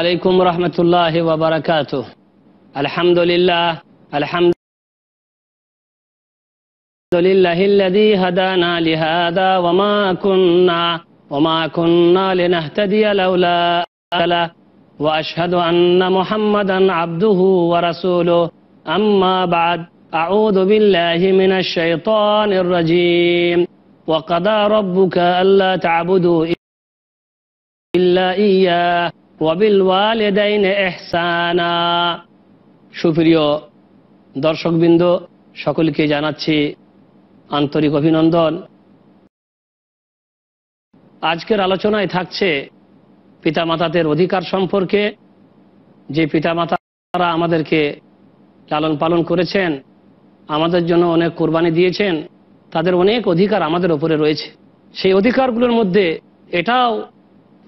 عليكم ورحمة الله وبركاته الحمد لله الحمد لله الذي هدانا لهذا وما كنا وما كنا لنهتدي لولا أهلا وأشهد أن محمدا عبده ورسوله أما بعد أعوذ بالله من الشيطان الرجيم وقضى ربك ألا تعبدوا إلا إياه সুপ্রিয় ওয়ালেদাইন এহসানা সুপ্রিয় দর্শকবৃন্দ সকলকে জানাচ্ছি আন্তরিক অভিনন্দন আজকের আলোচনায় থাকছে পিতা মাতাদের অধিকার সম্পর্কে যে পিতা মাতারা আমাদেরকে লালন পালন করেছেন আমাদের জন্য অনেক কোরবানি দিয়েছেন তাদের অনেক অধিকার আমাদের ওপরে রয়েছে সেই অধিকারগুলোর মধ্যে এটাও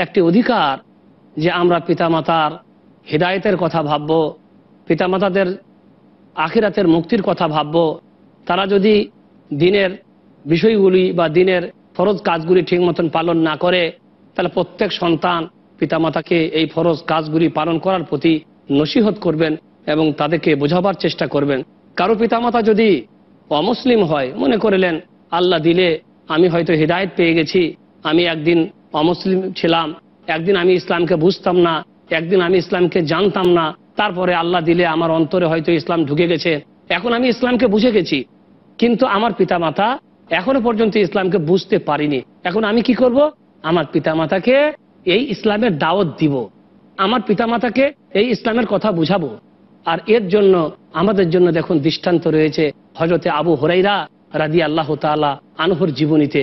একটি অধিকার যে আমরা পিতামাতার হৃদায়তের কথা ভাবব পিতামাতাদের আখিরাতের মুক্তির কথা ভাবব তারা যদি দিনের বিষয়গুলি বা দিনের ফরজ কাজগুলি ঠিক মতন পালন না করে তাহলে প্রত্যেক সন্তান পিতামাতাকে এই ফরজ কাজগুলি পালন করার প্রতি নসিহত করবেন এবং তাদেরকে বোঝাবার চেষ্টা করবেন কারো পিতামাতা যদি অমুসলিম হয় মনে করিলেন আল্লাহ দিলে আমি হয়তো হৃদায়ত পেয়ে গেছি আমি একদিন অমুসলিম ছিলাম একদিন আমি ইসলামকে বুঝতাম না একদিন আমি ইসলামকে জানতাম না তারপরে আল্লাহ দিলে আমার অন্তরে হয়তো ইসলাম ঢুকে গেছে এখন আমি ইসলামকে বুঝে গেছি কিন্তু আমার পিতামাতা এখনো পর্যন্ত ইসলামকে বুঝতে পারিনি এখন আমি কি করব আমার পিতামাতাকে এই ইসলামের দাওয়াত দিব আমার পিতামাতাকে এই ইসলামের কথা বুঝাবো আর এর জন্য আমাদের জন্য দেখুন দৃষ্টান্ত রয়েছে হজরতে আবু হরাইরা রাজি আল্লাহ তালা আনহর জীবনীতে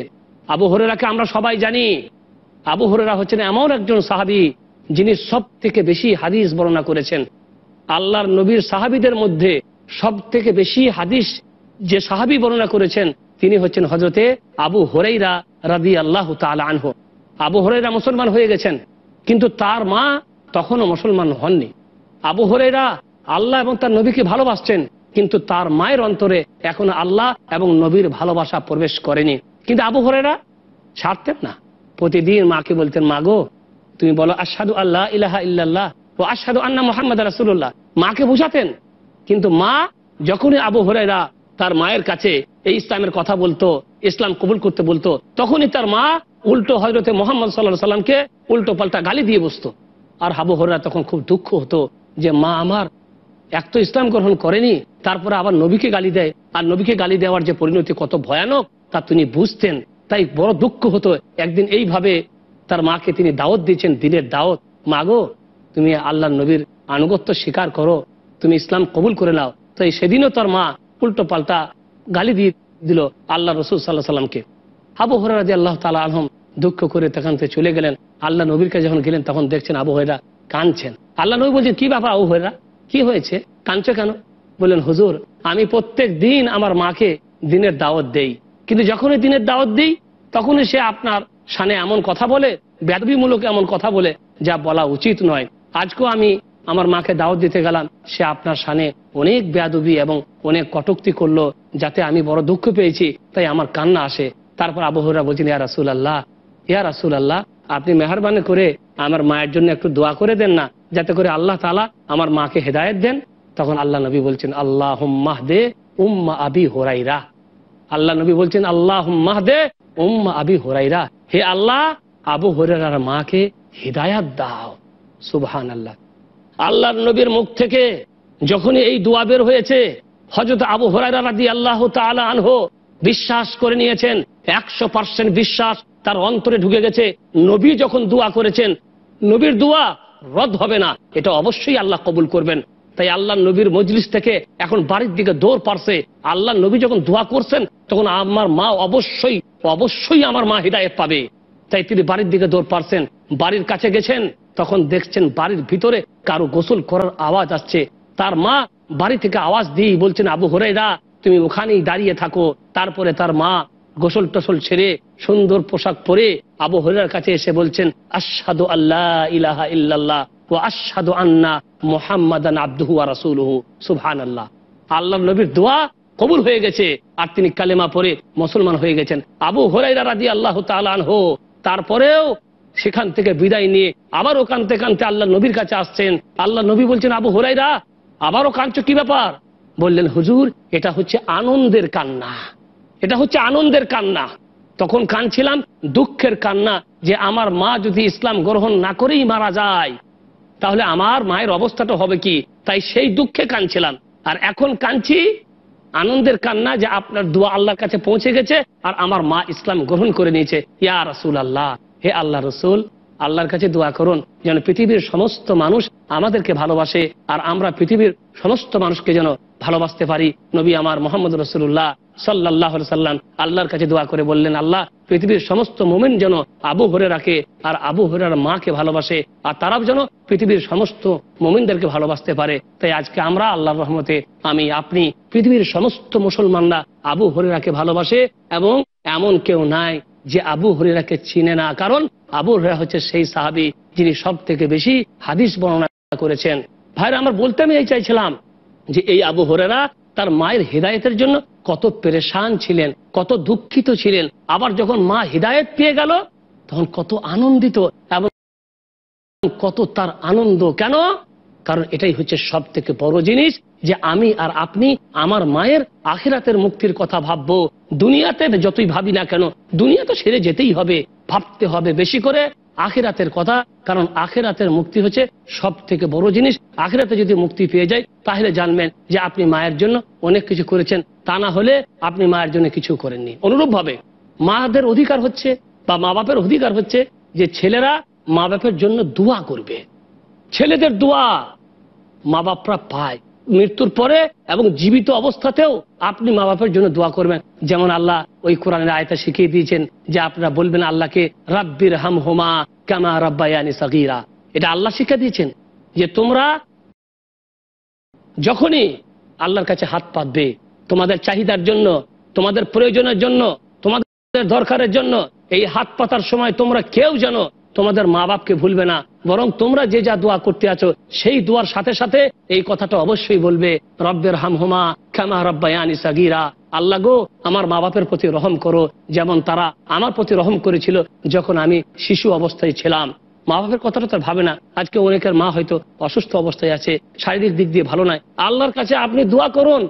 আবু হরেরাকে আমরা সবাই জানি আবু হরেরা হচ্ছেন এমন একজন সাহাবি যিনি সব থেকে বেশি হাদিস বর্ণনা করেছেন আল্লাহর নবীর সাহাবিদের মধ্যে সব থেকে বেশি হাদিস যে সাহাবি বর্ণনা করেছেন তিনি হচ্ছেন হজরতে আবু হরেইরা রাদি আল্লাহ আনহ আবু হরেরা মুসলমান হয়ে গেছেন কিন্তু তার মা তখনও মুসলমান হননি আবু হরেরা আল্লাহ এবং তার নবীকে ভালোবাসছেন কিন্তু তার মায়ের অন্তরে এখন আল্লাহ এবং নবীর ভালোবাসা প্রবেশ করেনি কিন্তু আবু হরেরা ছাড়তেন না প্রতিদিন মাকে বলতেন মাগো তুমি বলো আসাদু আল্লাহ ইলাহা ইল্লাল্লাহ ও আসাদু আন্না মোহাম্মদ রাসুল্লাহ মাকে বুঝাতেন কিন্তু মা যখনই আবু হরাইরা তার মায়ের কাছে এই ইসলামের কথা বলতো ইসলাম কবুল করতে বলতো তখনই তার মা উল্টো হজরতে মোহাম্মদ সাল্লাহ সাল্লামকে উল্টো পাল্টা গালি দিয়ে বসতো আর হাবু হররা তখন খুব দুঃখ হতো যে মা আমার এক তো ইসলাম গ্রহণ করেনি তারপরে আবার নবীকে গালি দেয় আর নবীকে গালি দেওয়ার যে পরিণতি কত ভয়ানক তা তিনি বুঝতেন তাই বড় দুঃখ হতো একদিন এইভাবে তার মাকে তিনি দাওয়াত দিয়েছেন দিনের দাওয়াত মাগো তুমি আল্লাহ নবীর আনুগত্য স্বীকার করো তুমি ইসলাম কবুল করে নাও তাই সেদিনও তার মা উল্টো পাল্টা গালি দিয়ে দিল আল্লাহ রসুল সাল্লাহ সাল্লামকে আবু হরাদি আল্লাহ তালা আলহম দুঃখ করে তখন চলে গেলেন আল্লাহ নবীর কাছে যখন গেলেন তখন দেখছেন আবু হয়রা কাঁদছেন আল্লাহ নবী বলছেন কি ব্যাপার আবু হয়রা কি হয়েছে কাঁদছো কেন বললেন হুজুর আমি প্রত্যেক দিন আমার মাকে দিনের দাওয়াত দেই কিন্তু যখনই দিনের দাওয়াত দিই তখনই সে আপনার সানে এমন কথা বলে ব্যাধবিমূলক এমন কথা বলে যা বলা উচিত নয় আজকেও আমি আমার মাকে দাওয়াত দিতে গেলাম সে আপনার সানে অনেক ব্যাধবি এবং অনেক কটুক্তি করলো যাতে আমি বড় দুঃখ পেয়েছি তাই আমার কান্না আসে তারপর আবহাওয়া বলছেন ইয়া রাসুল আল্লাহ ইয়া রাসুল আল্লাহ আপনি মেহরবানি করে আমার মায়ের জন্য একটু দোয়া করে দেন না যাতে করে আল্লাহ তালা আমার মাকে হেদায়ত দেন তখন আল্লাহ নবী বলছেন আল্লাহ দে উম্মা আবি হোরাইরা আল্লাহ নবী বলছেন আল্লাহ মাহদে উম্মা আবি হরাইরা হে আল্লাহ আবু হরার মাকে হৃদায়াত দাও সুবহান আল্লাহ আল্লাহ নবীর মুখ থেকে যখনই এই দোয়া বের হয়েছে হজরত আবু হরাইরা রাদি আল্লাহ তালা আনহো বিশ্বাস করে নিয়েছেন একশো পার্সেন্ট বিশ্বাস তার অন্তরে ঢুকে গেছে নবী যখন দোয়া করেছেন নবীর দোয়া রদ হবে না এটা অবশ্যই আল্লাহ কবুল করবেন তাই আল্লাহ নবীর মজলিস থেকে এখন বাড়ির দিকে দৌড় পারছে আল্লাহ নবী যখন দোয়া করছেন তখন আমার মা অবশ্যই অবশ্যই আমার মা হৃদায়ত পাবে তাই তিনি বাড়ির দিকে দৌড় পারছেন বাড়ির কাছে গেছেন তখন দেখছেন বাড়ির ভিতরে কারো গোসল করার আওয়াজ আসছে তার মা বাড়ি থেকে আওয়াজ দিয়ে বলছেন আবু হরেরা তুমি ওখানেই দাঁড়িয়ে থাকো তারপরে তার মা গোসল টসল ছেড়ে সুন্দর পোশাক পরে আবু হরের কাছে এসে বলছেন আসাদু আল্লাহ ইলাহা ইল্লাল্লাহ ও আন্না মোহাম্মদান আব্দুহু আর রাসুলহু সুবহান আল্লাহ আল্লাহ নবীর দোয়া কবুল হয়ে গেছে আর তিনি কালেমা পরে মুসলমান হয়ে গেছেন আবু হরাইরা রাজি আল্লাহ তালানহ তারপরেও সেখান থেকে বিদায় নিয়ে আবারও কানতে কানতে আল্লাহ নবীর কাছে আসছেন আল্লাহ নবী বলছেন আবু হরাইরা আবারও কাঁদছো কি ব্যাপার বললেন হুজুর এটা হচ্ছে আনন্দের কান্না এটা হচ্ছে আনন্দের কান্না তখন কানছিলাম দুঃখের কান্না যে আমার মা যদি ইসলাম গ্রহণ না করেই মারা যায় তাহলে আমার মায়ের অবস্থাটা হবে কি তাই সেই দুঃখে কাঁদছিলাম আর এখন কাঁদছি আনন্দের কান্না যে আপনার দোয়া আল্লাহর কাছে পৌঁছে গেছে আর আমার মা ইসলাম গ্রহণ করে নিয়েছে ইয়া রসুল আল্লাহ হে আল্লাহ রসুল আল্লাহর কাছে দোয়া করুন যেন পৃথিবীর সমস্ত মানুষ আমাদেরকে ভালোবাসে আর আমরা পৃথিবীর সমস্ত মানুষকে যেন ভালোবাসতে পারি নবী আমার মোহাম্মদ রসুল্লাহ সাল্লাহ সাল্লাম আল্লাহর কাছে দোয়া করে বললেন আল্লাহ পৃথিবীর সমস্ত মোমেন যেন আবু হরে রাখে আর আবু হরের মাকে ভালোবাসে আর তারাও যেন পৃথিবীর সমস্ত মোমিনদেরকে ভালোবাসতে পারে তাই আজকে আমরা আল্লাহর রহমতে আমি আপনি পৃথিবীর সমস্ত মুসলমানরা আবু হরিরাকে ভালোবাসে এবং এমন কেউ নাই যে আবু হরিরাকে চিনে না কারণ আবু রেহা হচ্ছে সেই সাহাবি যিনি সব থেকে বেশি হাদিস বর্ণনা করেছেন ভাইরা আমার বলতে আমি এই চাইছিলাম যে এই আবু হরেরা তার মায়ের হৃদায়তের জন্য কত পেরেশান ছিলেন কত দুঃখিত ছিলেন আবার যখন মা হৃদায়ত পেয়ে গেল তখন কত আনন্দিত এবং কত তার আনন্দ কেন কারণ এটাই হচ্ছে সব থেকে বড় জিনিস যে আমি আর আপনি আমার মায়ের আখিরাতের মুক্তির কথা ভাববো দুনিয়াতে যতই ভাবি না কেন দুনিয়া তো সেরে যেতেই হবে ভাবতে হবে বেশি করে আখেরাতের কথা কারণ আখেরাতের মুক্তি হচ্ছে সব থেকে বড় জিনিস আখেরাতে যদি মুক্তি পেয়ে যায় তাহলে জানবেন যে আপনি মায়ের জন্য অনেক কিছু করেছেন তা না হলে আপনি মায়ের জন্য কিছু করেননি অনুরূপভাবে মাদের অধিকার হচ্ছে বা মা বাপের অধিকার হচ্ছে যে ছেলেরা মা বাপের জন্য দোয়া করবে ছেলেদের দোয়া মা বাপরা পায় মৃত্যুর পরে এবং জীবিত অবস্থাতেও আপনি মা বাপের জন্য দোয়া করবেন যেমন আল্লাহ ওই কোরআনের আয়তা শিখিয়ে দিয়েছেন যে আপনারা বলবেন আল্লাহকে রাব্বির হাম হোমা কামা রাব্বায়ানি সাকিরা এটা আল্লাহ শিক্ষা দিয়েছেন যে তোমরা যখনই আল্লাহর কাছে হাত পাতবে তোমাদের চাহিদার জন্য তোমাদের প্রয়োজনের জন্য তোমাদের দরকারের জন্য এই হাত পাতার সময় তোমরা কেউ যেন তোমাদের মা বাপকে ভুলবে না বরং তোমরা যে যা দোয়া করতে আছো সেই দোয়ার সাথে সাথে এই কথাটা অবশ্যই বলবে রব্বের হামহুমা খামা রব্বায়ানি সাগিরা আল্লাহ গো আমার মা বাপের প্রতি রহম করো যেমন তারা আমার প্রতি রহম করেছিল যখন আমি শিশু অবস্থায় ছিলাম মা বাপের কথাটা তার ভাবে না আজকে অনেকের মা হয়তো অসুস্থ অবস্থায় আছে শারীরিক দিক দিয়ে ভালো নয় আল্লাহর কাছে আপনি দোয়া করুন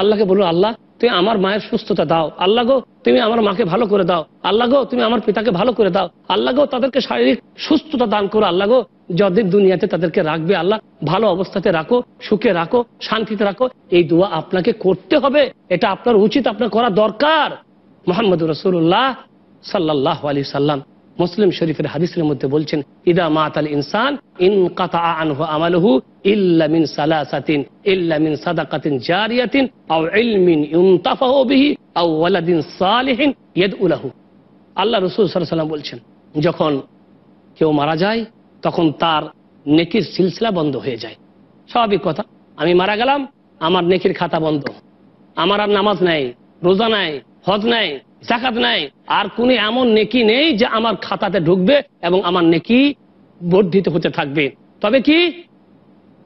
আল্লাহকে বলুন আল্লাহ তুমি আমার মায়ের সুস্থতা দাও আল্লাহ গো তুমি আমার মাকে ভালো করে দাও আল্লাহ গো তুমি আমার পিতাকে ভালো করে দাও আল্লাহ গো তাদেরকে শারীরিক সুস্থতা দান করো আল্লাহ গো যদিন দুনিয়াতে তাদেরকে রাখবে আল্লাহ ভালো অবস্থাতে রাখো সুখে রাখো শান্তিতে রাখো এই দোয়া আপনাকে করতে হবে এটা আপনার উচিত আপনার করা দরকার মোহাম্মদ রসুল্লাহ সাল্লাহ আলি সাল্লাম মুসলিম শরীফের হাদিসের মধ্যে বলছেন ইদা মাতাল ইনসান ইন কাতা আনহু আমালহু ইল্লা মিন সালাসাতিন ইল্লা মিন সাদাকাতিন জারিয়াতিন আও ইলমিন ইউনতাফাহু বিহি আও ওয়ালাদিন সালিহিন ইয়াদউ লাহু আল্লাহ রসুল সাল্লাল্লাহু বলছেন যখন কেউ মারা যায় তখন তার নেকির সিলসিলা বন্ধ হয়ে যায় স্বাভাবিক কথা আমি মারা গেলাম আমার নেকির খাতা বন্ধ আমার আর নামাজ নাই রোজা নাই হজ নাই জাকাত নাই আর কোন এমন নেকি নেই যে আমার খাতাতে ঢুকবে এবং আমার নেকি বর্ধিত হতে থাকবে তবে কি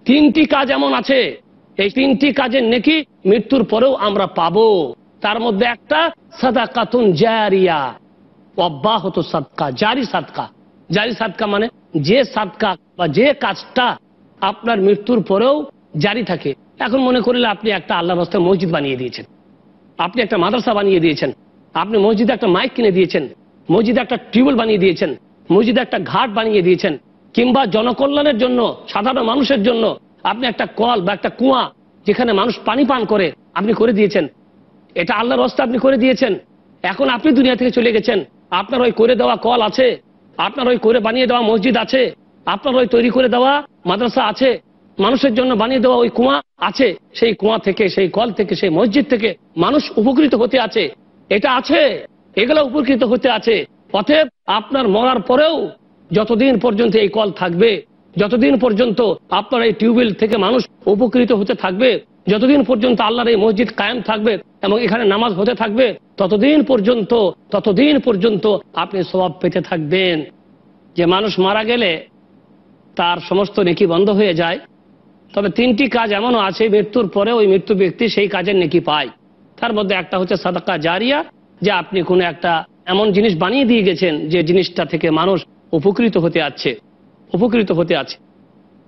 তিনটি কাজ এমন আছে এই তিনটি কাজের নেকি মৃত্যুর পরেও আমরা পাব তার মধ্যে একটা সাদা কাতুন জারিয়া অব্যাহত সাদকা জারি সাদকা জারি সাদকা মানে যে সাদকা বা যে কাজটা আপনার মৃত্যুর পরেও জারি থাকে এখন মনে করলে আপনি একটা আল্লাহ রাস্তায় মসজিদ বানিয়ে দিয়েছেন আপনি একটা মাদ্রাসা বানিয়ে দিয়েছেন আপনি মসজিদে একটা মাইক কিনে দিয়েছেন মসজিদে একটা টিউবওয়েল বানিয়ে দিয়েছেন মসজিদে একটা ঘাট বানিয়ে দিয়েছেন কিংবা জনকল্যাণের জন্য সাধারণ মানুষের জন্য আপনি একটা কল বা একটা কুয়া যেখানে মানুষ পানি পান করে আপনি করে দিয়েছেন এটা আল্লাহর রস্তা আপনি করে দিয়েছেন এখন আপনি দুনিয়া থেকে চলে গেছেন আপনার ওই করে দেওয়া কল আছে আপনার ওই করে বানিয়ে দেওয়া মসজিদ আছে আপনার ওই তৈরি করে দেওয়া মাদ্রাসা আছে মানুষের জন্য বানিয়ে দেওয়া ওই কুয়া আছে সেই কুয়া থেকে সেই কল থেকে সেই মসজিদ থেকে মানুষ উপকৃত হতে আছে এটা আছে এগুলো উপকৃত হতে আছে অতএব আপনার মরার পরেও যতদিন পর্যন্ত এই কল থাকবে যতদিন পর্যন্ত আপনার এই টিউবওয়েল থেকে মানুষ উপকৃত হতে থাকবে যতদিন পর্যন্ত আল্লাহর এই মসজিদ কায়েম থাকবে এবং এখানে নামাজ হতে থাকবে ততদিন পর্যন্ত ততদিন পর্যন্ত আপনি স্বভাব পেতে থাকবেন যে মানুষ মারা গেলে তার সমস্ত নেকি বন্ধ হয়ে যায় তবে তিনটি কাজ এমনও আছে মৃত্যুর পরে ওই মৃত্যু ব্যক্তি সেই কাজের নেকি পায় তার মধ্যে একটা হচ্ছে সাদাকা জারিয়া যে আপনি কোনো একটা এমন জিনিস বানিয়ে দিয়ে গেছেন যে জিনিসটা থেকে মানুষ উপকৃত হতে আছে উপকৃত হতে আছে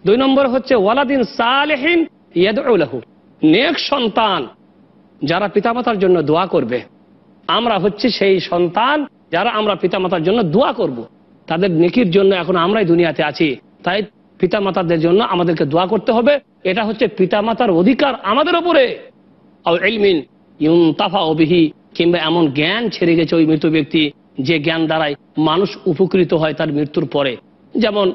দুই নম্বর হচ্ছে ওয়ালাদিন সালেহীন ইয়াদহু নেক সন্তান যারা পিতামাতার জন্য দোয়া করবে আমরা হচ্ছে সেই সন্তান যারা আমরা পিতামাতার জন্য দোয়া করব। তাদের নেকির জন্য এখন আমরাই দুনিয়াতে আছি তাই পিতামাতাদের জন্য আমাদেরকে দোয়া করতে হবে এটা হচ্ছে পিতামাতার অধিকার আমাদের উপরে ইউনতাফা অবিহি কিংবা এমন জ্ঞান ছেড়ে গেছে ওই মৃত ব্যক্তি যে জ্ঞান দ্বারাই মানুষ উপকৃত হয় তার মৃত্যুর পরে যেমন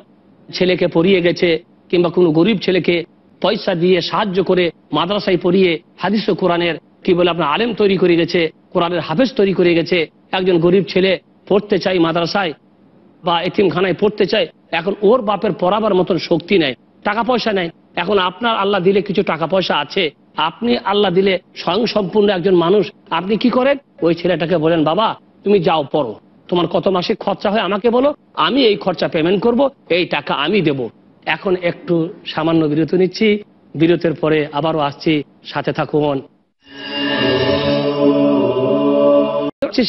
ছেলেকে পড়িয়ে গেছে কিংবা কোনো গরিব ছেলেকে পয়সা দিয়ে সাহায্য করে মাদ্রাসায় পড়িয়ে হাদিস ও কোরআনের কি বলে আপনার আলেম তৈরি করে গেছে কোরআনের হাফেজ তৈরি করে গেছে একজন গরিব ছেলে পড়তে চাই মাদ্রাসায় বা এতিমখানায় পড়তে চায় এখন ওর বাপের পড়াবার মতন শক্তি নেয় টাকা পয়সা নেয় এখন আপনার আল্লাহ দিলে কিছু টাকা পয়সা আছে আপনি আল্লাহ দিলে স্বয়ং সম্পূর্ণ একজন মানুষ আপনি কি করেন ওই ছেলেটাকে বলেন বাবা তুমি যাও পড়ো তোমার কত মাসে খরচা হয় আমাকে বলো আমি এই খরচা পেমেন্ট করব এই টাকা আমি দেব এখন একটু সামান্য বিরতি নিচ্ছি বিরতির পরে আবারও আসছি সাথে থাকুন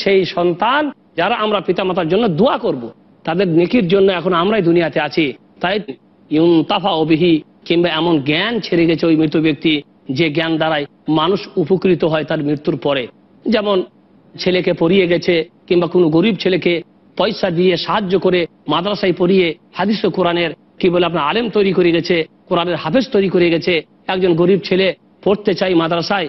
সেই সন্তান যারা আমরা পিতামাতার জন্য দোয়া করব। তাদের নেকির জন্য এখন আমরাই দুনিয়াতে আছি তাই ইউনতাফা অবিহি কিংবা এমন জ্ঞান ছেড়ে গেছে ওই মৃত ব্যক্তি যে জ্ঞান দ্বারায় মানুষ উপকৃত হয় তার মৃত্যুর পরে যেমন ছেলেকে পড়িয়ে গেছে কিংবা কোনো গরিব ছেলেকে পয়সা দিয়ে সাহায্য করে মাদ্রাসায় পড়িয়ে হাদিস কোরআনের কি বলে আপনার আলেম তৈরি করে গেছে কোরআনের হাফেজ তৈরি করে গেছে একজন গরিব ছেলে পড়তে চাই মাদ্রাসায়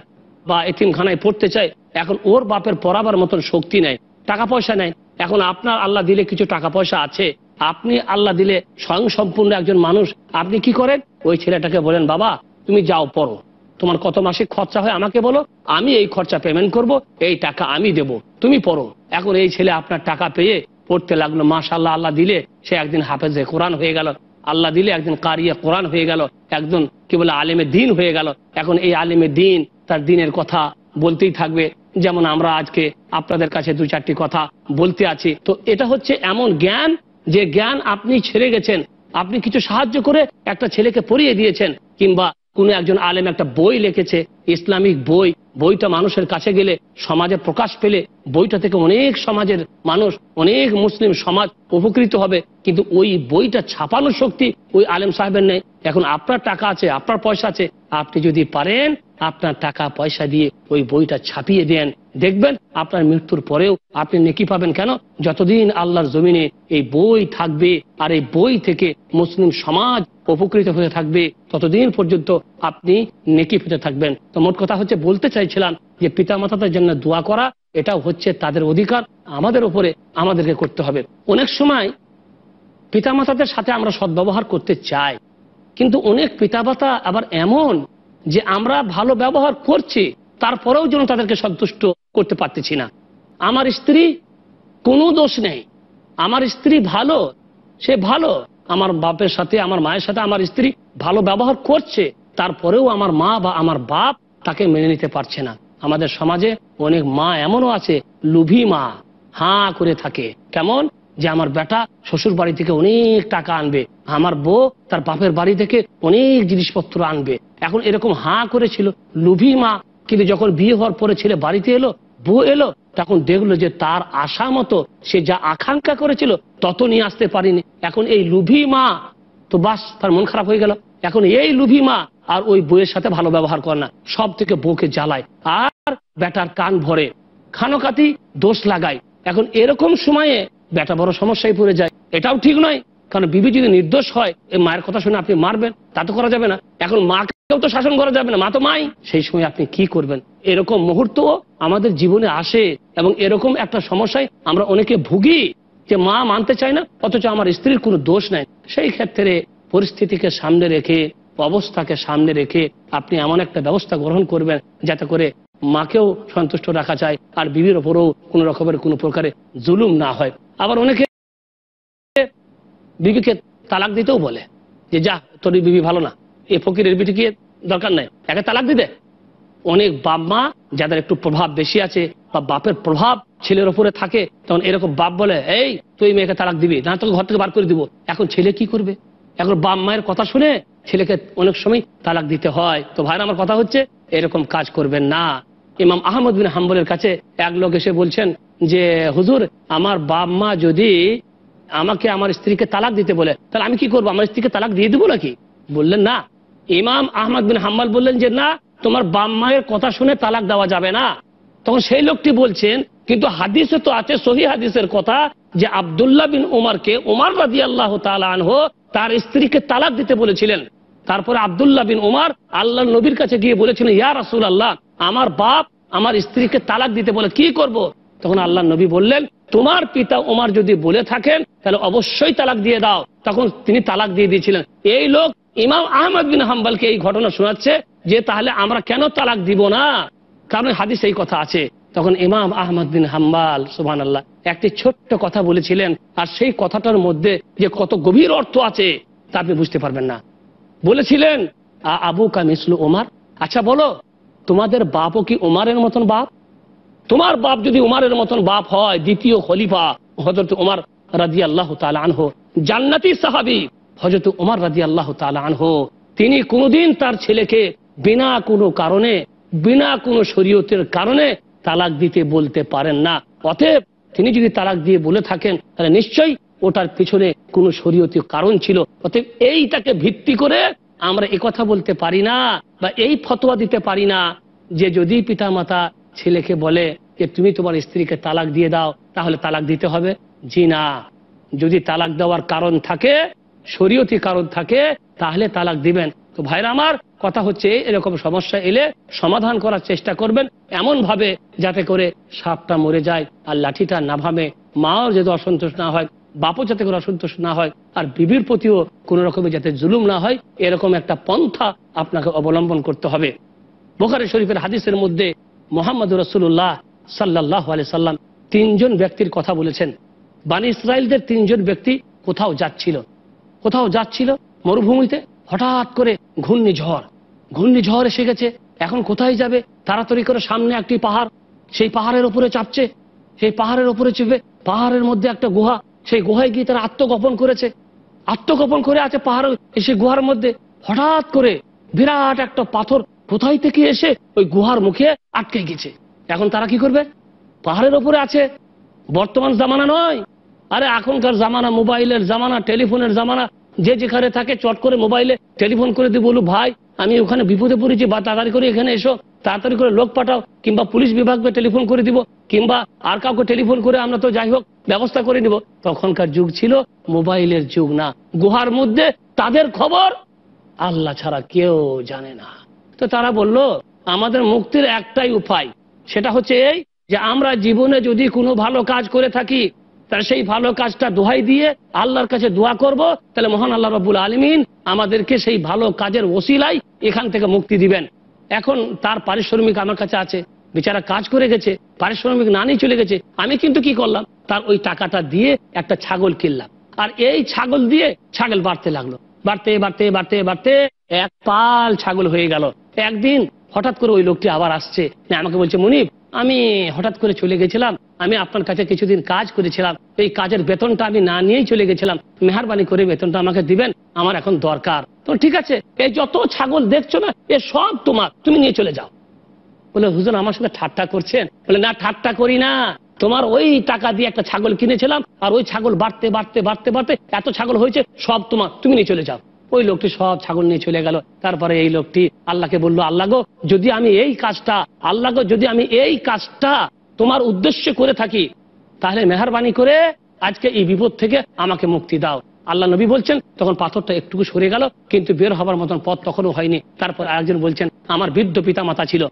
বা এতিমখানায় পড়তে চায় এখন ওর বাপের পড়াবার মতন শক্তি নাই টাকা পয়সা নাই এখন আপনার আল্লাহ দিলে কিছু টাকা পয়সা আছে আপনি আল্লাহ দিলে স্বয়ং সম্পূর্ণ একজন মানুষ আপনি কি করেন ওই ছেলেটাকে বলেন বাবা তুমি যাও পড়ো তোমার কত মাসিক খরচা হয় আমাকে বলো আমি এই খরচা পেমেন্ট করব এই টাকা আমি দেব তুমি পড়ো এখন এই ছেলে আপনার টাকা পেয়ে পড়তে লাগলো মাশাল্লাহ আল্লাহ দিলে সে একদিন হাফেজে কোরআন হয়ে গেল আল্লাহ দিলে একদিন কারিয়া কোরআন হয়ে গেল একজন কি বলে আলেমে দিন হয়ে গেল এখন এই আলেমে দিন তার দিনের কথা বলতেই থাকবে যেমন আমরা আজকে আপনাদের কাছে দু চারটি কথা বলতে আছি তো এটা হচ্ছে এমন জ্ঞান যে জ্ঞান আপনি ছেড়ে গেছেন আপনি কিছু সাহায্য করে একটা ছেলেকে পড়িয়ে দিয়েছেন কিংবা কোনো একজন আলেম একটা বই লিখেছে ইসলামিক বই বইটা মানুষের কাছে গেলে সমাজে প্রকাশ পেলে বইটা থেকে অনেক সমাজের মানুষ অনেক মুসলিম সমাজ উপকৃত হবে কিন্তু ওই বইটা ছাপানোর শক্তি ওই আলেম সাহেবের নেই এখন আপনার টাকা আছে আপনার পয়সা আছে আপনি যদি পারেন আপনার টাকা পয়সা দিয়ে ওই বইটা ছাপিয়ে দেন দেখবেন আপনার মৃত্যুর পরেও আপনি নেকি পাবেন কেন যতদিন আল্লাহর জমিনে এই বই থাকবে আর এই বই থেকে মুসলিম সমাজ উপকৃত হয়ে থাকবে ততদিন পর্যন্ত আপনি নেকি পেতে থাকবেন তো মোট কথা হচ্ছে বলতে চাইছিলাম যে পিতা মাতাদের জন্য দোয়া করা এটাও হচ্ছে তাদের অধিকার আমাদের উপরে আমাদেরকে করতে হবে অনেক সময় পিতা মাতাদের সাথে আমরা সদ্ব্যবহার করতে চাই কিন্তু অনেক পিতা মাতা আবার এমন যে আমরা ভালো ব্যবহার করছি তারপরেও যেন তাদেরকে সন্তুষ্ট করতে পারতেছি না আমার স্ত্রী কোনো দোষ নেই আমার স্ত্রী ভালো সে ভালো আমার বাপের সাথে আমার মায়ের সাথে আমার স্ত্রী ভালো ব্যবহার করছে তারপরেও আমার মা বা আমার বাপ তাকে মেনে নিতে পারছে না আমাদের সমাজে অনেক মা এমনও আছে লুভি মা হাঁ করে থাকে কেমন যে আমার বেটা শ্বশুর বাড়ি থেকে অনেক টাকা আনবে আমার বউ তার বাপের বাড়ি থেকে অনেক জিনিসপত্র আনবে এখন এরকম হাঁ করেছিল লুভি মা কিন্তু যখন বিয়ে হওয়ার পরে ছেলে বাড়িতে এলো বউ এলো তখন দেখলো যে তার আশা মতো সে যা আকাঙ্ক্ষা করেছিল তত নিয়ে আসতে পারিনি এখন এই লুভি মা তো বাস তার মন খারাপ হয়ে গেল এখন এই লুভি মা আর ওই বইয়ের সাথে ভালো ব্যবহার করে না সব থেকে বউকে জ্বালায় আর বেটার কান ভরে খানোকাতি দোষ লাগায় এখন এরকম সময়ে বেটা বড় সমস্যায় পড়ে যায় এটাও ঠিক নয় কারণ বিবি যদি নির্দোষ হয় এই মায়ের কথা শুনে আপনি মারবেন তা তো করা যাবে না এখন মাকেও তো শাসন করা যাবে না মা তো মাই সেই সময় আপনি কি করবেন এরকম মুহূর্ত আমাদের জীবনে আসে এবং এরকম একটা সমস্যায় আমরা অনেকে ভুগি যে মা মানতে চায় না অথচ আমার স্ত্রীর কোনো দোষ নাই সেই ক্ষেত্রে পরিস্থিতিকে সামনে রেখে অবস্থাকে সামনে রেখে আপনি এমন একটা ব্যবস্থা গ্রহণ করবেন যাতে করে মাকেও সন্তুষ্ট রাখা যায় আর বিবির ওপরেও কোনো রকমের কোনো প্রকারে জুলুম না হয় আবার অনেকে বিবিকে তালাক দিতেও বলে যে যা তোর বিবি ভালো না এ ফকিরের বিটিকে দরকার নাই একে তালাক দিতে অনেক বাপ মা যাদের একটু প্রভাব বেশি আছে বা বাপের প্রভাব ছেলের ওপরে থাকে তখন এরকম বাপ বলে এই তুই মেয়েকে তালাক দিবি না তোকে ঘর থেকে বার করে দিব এখন ছেলে কি করবে এখন বাপ মায়ের কথা শুনে ছেলেকে অনেক সময় তালাক দিতে হয় তো ভাইরা আমার কথা হচ্ছে এরকম কাজ করবেন না ইমাম আহমদ বিন হাম্বলের কাছে এক লোক এসে বলছেন যে হুজুর আমার বাপ মা যদি আমাকে আমার স্ত্রীকে তালাক দিতে বলে তাহলে আমি কি করব আমার স্ত্রীকে তালাক দিয়ে দেবো নাকি বললেন না ইমাম আহমদ বিন হাম্বাল বললেন যে না তোমার বাপ মায়ের কথা শুনে তালাক দেওয়া যাবে না তখন সেই লোকটি বলছেন কিন্তু হাদিসে তো আছে সহি হাদিসের কথা যে আবদুল্লাহ বিন উমারকে উমার রাজি আল্লাহ আনহ তার স্ত্রীকে তালাক দিতে বলেছিলেন তারপরে আবদুল্লাহ বিন উমার আল্লাহ নবীর কাছে গিয়ে বলেছিলেন ইয়া রাসুল আল্লাহ আমার বাপ আমার স্ত্রীকে তালাক দিতে বলে কি করব। তখন আল্লাহ নবী বললেন তোমার পিতা উমার যদি বলে থাকেন তাহলে অবশ্যই তালাক দিয়ে দাও তখন তিনি তালাক দিয়ে দিয়েছিলেন এই লোক ইমাম আহমদ বিন হাম্বালকে এই ঘটনা শোনাচ্ছে যে তাহলে আমরা কেন তালাক দিব না কারণ হাদিস এই কথা আছে তখন ইমাম আহমদ বিন হাম্বাল সুহান আল্লাহ একটি ছোট্ট কথা বলেছিলেন আর সেই কথাটার মধ্যে যে কত গভীর অর্থ আছে তা আপনি বুঝতে পারবেন না বলেছিলেন আবু কামিসলু ওমার আচ্ছা বলো তোমাদের বাপও কি ওমারের মতন বাপ তোমার বাপ যদি উমারের মতন বাপ হয় দ্বিতীয় খলিফা হজরত উমার রাজি আল্লাহ তালানহ জান্নাতি সাহাবি হজরত উমার রাজি আল্লাহ তালানহ তিনি কোনোদিন তার ছেলেকে বিনা কোনো কারণে বিনা কোনো শরীয়তের কারণে তালাক দিতে বলতে পারেন না অতএব তিনি যদি তালাক দিয়ে বলে থাকেন তাহলে নিশ্চয়ই ওটার পিছনে কোন শরীয়তি কারণ ছিল অতএব এইটাকে ভিত্তি করে আমরা কথা বলতে পারি না বা এই ফতোয়া দিতে পারি না যে যদি পিতা মাতা ছেলেকে বলে যে তুমি তোমার স্ত্রীকে তালাক দিয়ে দাও তাহলে তালাক দিতে হবে জি না যদি তালাক দেওয়ার কারণ থাকে শরীয়তি কারণ থাকে তাহলে তালাক দিবেন তো ভাইরা আমার কথা হচ্ছে এরকম সমস্যা এলে সমাধান করার চেষ্টা করবেন এমন ভাবে যাতে করে সাপটা মরে যায় আর লাঠিটা না ভামে মাও যাতে অসন্তোষ না হয় বাপও যাতে করে অসন্তোষ না হয় আর বিবির প্রতিও কোনো রকমের যাতে জুলুম না হয় এরকম একটা পন্থা আপনাকে অবলম্বন করতে হবে বোখারি শরীফের হাদিসের মধ্যে মোহাম্মদ রসুল্লাহ সাল্লাহ আলি সাল্লাম তিনজন ব্যক্তির কথা বলেছেন বানি ইসরায়েলদের তিনজন ব্যক্তি কোথাও যাচ্ছিল কোথাও যাচ্ছিল মরুভূমিতে হঠাৎ করে ঘূর্ণিঝড় ঘূর্ণিঝড় এসে গেছে এখন কোথায় যাবে তাড়াতাড়ি করে সামনে একটি পাহাড় সেই পাহাড়ের উপরে চাপছে সেই পাহাড়ের ওপরে চেপে পাহাড়ের মধ্যে একটা গুহা সেই গুহায় গিয়ে তারা আত্মগোপন করেছে আত্মগোপন করে আছে পাহাড়ের সেই গুহার মধ্যে হঠাৎ করে বিরাট একটা পাথর কোথায় থেকে এসে ওই গুহার মুখে আটকে গেছে এখন তারা কি করবে পাহাড়ের ওপরে আছে বর্তমান জামানা নয় আরে এখনকার জামানা মোবাইলের জামানা টেলিফোনের জামানা যে যেখানে থাকে চট করে মোবাইলে টেলিফোন করে দিয়ে বলু ভাই আমি ওখানে বিপদে পড়েছি বা তাড়াতাড়ি করে এখানে এসো তাড়াতাড়ি করে লোক পাঠাও কিংবা পুলিশ বিভাগকে টেলিফোন করে দিব কিংবা আর কাউকে টেলিফোন করে আমরা তো যাই হোক ব্যবস্থা করে নিব তখনকার যুগ ছিল মোবাইলের যুগ না গুহার মধ্যে তাদের খবর আল্লাহ ছাড়া কেউ জানে না তো তারা বলল আমাদের মুক্তির একটাই উপায় সেটা হচ্ছে এই যে আমরা জীবনে যদি কোনো ভালো কাজ করে থাকি তাহলে সেই ভালো কাজটা দোহাই দিয়ে আল্লাহর কাছে দোয়া করব তাহলে মহান আল্লাহ রবুল আলমিন আমাদেরকে সেই ভালো কাজের ওসিলাই এখান থেকে মুক্তি দিবেন এখন তার পারিশ্রমিক আমার কাছে আছে বেচারা কাজ করে গেছে পারিশ্রমিক না নিয়ে চলে গেছে আমি কিন্তু কি করলাম তার ওই টাকাটা দিয়ে একটা ছাগল কিনলাম আর এই ছাগল দিয়ে ছাগল বাড়তে লাগলো বাড়তে বাড়তে বাড়তে বাড়তে এক পাল ছাগল হয়ে গেল একদিন হঠাৎ করে ওই লোকটি আবার আসছে মানে আমাকে বলছে মুনিপ আমি হঠাৎ করে চলে গেছিলাম আমি আপনার কাছে কিছুদিন কাজ করেছিলাম এই কাজের বেতনটা আমি না নিয়েই চলে গেছিলাম মেহরবানি করে বেতনটা আমাকে দিবেন আমার এখন দরকার তো ঠিক আছে এই যত ছাগল দেখছো না এ সব তোমার তুমি নিয়ে চলে যাও বলে হুজুর আমার সাথে ঠাট্টা করছেন বলে না ঠাট্টা করি না তোমার ওই টাকা দিয়ে একটা ছাগল কিনেছিলাম আর ওই ছাগল বাড়তে বাড়তে বাড়তে বাড়তে এত ছাগল হয়েছে সব তোমার তুমি নিয়ে চলে যাও ওই লোকটি সব ছাগল নিয়ে চলে গেল তারপরে এই লোকটি আল্লাহকে বলল আল্লাহ যদি আমি এই কাজটা আল্লাহ যদি আমি এই কাজটা তোমার উদ্দেশ্য করে থাকি তাহলে মেহরবানি করে আজকে এই বিপদ থেকে আমাকে মুক্তি দাও আল্লাহ নবী বলছেন তখন পাথরটা একটুকু সরে গেল কিন্তু বের হবার মতন পথ তখনও হয়নি তারপর আরেকজন বলছেন আমার বৃদ্ধ পিতা মাতা ছিল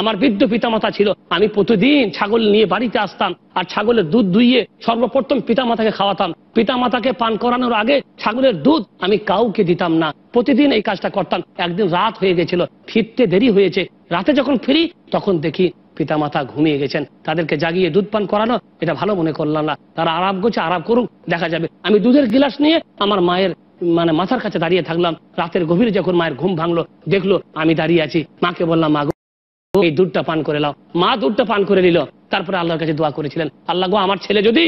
আমার বৃদ্ধ পিতামাতা ছিল আমি প্রতিদিন ছাগল নিয়ে বাড়িতে আসতাম আর ছাগলের দুধ দুইয়ে সর্বপ্রথম পিতামাতাকে খাওয়াতাম পিতামাতাকে পান করানোর আগে ছাগলের দুধ আমি কাউকে দিতাম না প্রতিদিন এই কাজটা করতাম একদিন রাত হয়ে গেছিল ফিরতে দেরি হয়েছে রাতে যখন ফিরি তখন দেখি পিতামাতা ঘুমিয়ে গেছেন তাদেরকে জাগিয়ে দুধ পান করানো এটা ভালো মনে করলাম না তারা আরাম করছে আরাম করুক দেখা যাবে আমি দুধের গিলাস নিয়ে আমার মায়ের মানে মাথার কাছে দাঁড়িয়ে থাকলাম রাতের গভীরে যখন মায়ের ঘুম ভাঙলো দেখলো আমি দাঁড়িয়ে আছি মাকে বললাম মা এই দুধটা পান করে লাও মা দুধটা পান করে নিল তারপরে আল্লাহর কাছে দোয়া করেছিলেন আল্লাহ গো আমার ছেলে যদি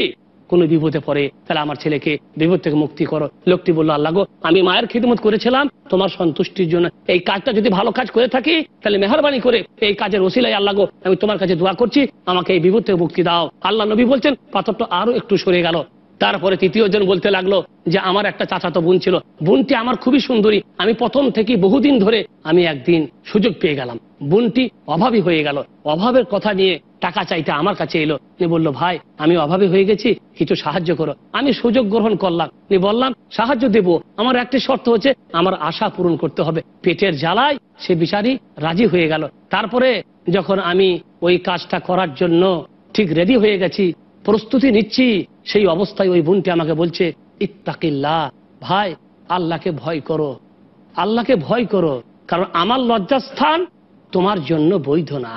কোনো বিপদে পড়ে তাহলে আমার ছেলেকে বিপদ থেকে মুক্তি করো লোকটি বললো আল্লাহ গো আমি মায়ের খিদমত করেছিলাম তোমার সন্তুষ্টির জন্য এই কাজটা যদি ভালো কাজ করে থাকি তাহলে মেহরবানি করে এই কাজের ওসিলাই আল্লাহ গো আমি তোমার কাছে দোয়া করছি আমাকে এই বিপদ থেকে মুক্তি দাও আল্লাহ নবী বলছেন পাথরটা আরো একটু সরে গেল তারপরে তৃতীয়জন বলতে লাগলো যে আমার একটা চাচাতো বোন ছিল বোনটি আমার খুবই সুন্দরী আমি প্রথম থেকে বহুদিন ধরে আমি একদিন সুযোগ পেয়ে গেলাম বোনটি অভাবী হয়ে গেল অভাবের কথা নিয়ে টাকা চাইতে আমার কাছে এলো নি বললো ভাই আমি অভাবী হয়ে গেছি কিছু সাহায্য করো আমি সুযোগ গ্রহণ করলাম নি বললাম সাহায্য দেব আমার একটি শর্ত হচ্ছে আমার আশা পূরণ করতে হবে পেটের জ্বালায় সে বিচারি রাজি হয়ে গেল তারপরে যখন আমি ওই কাজটা করার জন্য ঠিক রেডি হয়ে গেছি প্রস্তুতি নিচ্ছি সেই অবস্থায় ওই বোনটি আমাকে বলছে ইত্তাকিল্লা ভাই আল্লাহকে ভয় করো আল্লাহকে ভয় করো কারণ আমার লজ্জাস্থান তোমার জন্য বৈধ না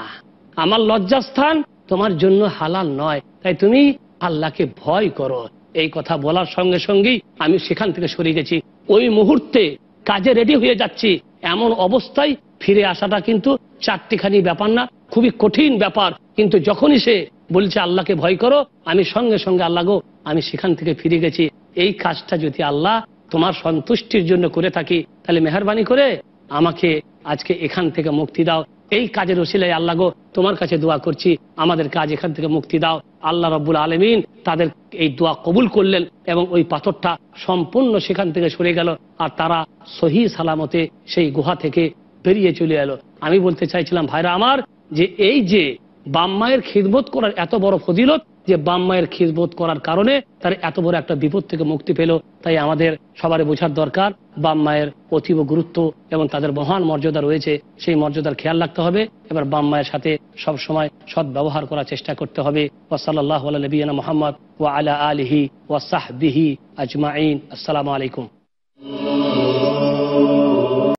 আমার লজ্জাস্থান তোমার জন্য হালাল নয় তাই তুমি আল্লাহকে ভয় করো এই কথা বলার সঙ্গে সঙ্গেই আমি সেখান থেকে সরে গেছি ওই মুহূর্তে কাজে রেডি হয়ে যাচ্ছি এমন অবস্থায় ফিরে আসাটা কিন্তু চারটিখানি ব্যাপার না খুবই কঠিন ব্যাপার কিন্তু যখনই সে বলছে আল্লাহকে ভয় করো আমি সঙ্গে সঙ্গে আল্লাহ গো আমি সেখান থেকে ফিরে গেছি এই কাজটা যদি আল্লাহ তোমার সন্তুষ্টির জন্য করে থাকি তাহলে মেহরবানি করে আমাকে আজকে এখান থেকে মুক্তি দাও এই কাজের ওসিলায় আল্লাহ গো তোমার কাছে দোয়া করছি আমাদের কাজ এখান থেকে মুক্তি দাও আল্লাহ রব্বুল আলমিন তাদের এই দোয়া কবুল করলেন এবং ওই পাথরটা সম্পূর্ণ সেখান থেকে সরে গেল আর তারা সহি সালামতে সেই গুহা থেকে বেরিয়ে চলে এলো আমি বলতে চাইছিলাম ভাইরা আমার যে এই যে বাম মায়ের খিদমত করার এত বড় ফজিলত যে বাম মায়ের খিদমত করার কারণে তার এত বড় একটা বিপদ থেকে মুক্তি পেল তাই আমাদের সবারই বোঝার দরকার বাম মায়ের অতীব গুরুত্ব এবং তাদের মহান মর্যাদা রয়েছে সেই মর্যাদার খেয়াল রাখতে হবে এবার বাম মায়ের সাথে সব সময় সদ ব্যবহার করার চেষ্টা করতে হবে ওয়াসাল্লাহ নবীনা মোহাম্মদ ও আলা আলহি ওয়াসাহবিহি আজমাইন আসসালাম আলাইকুম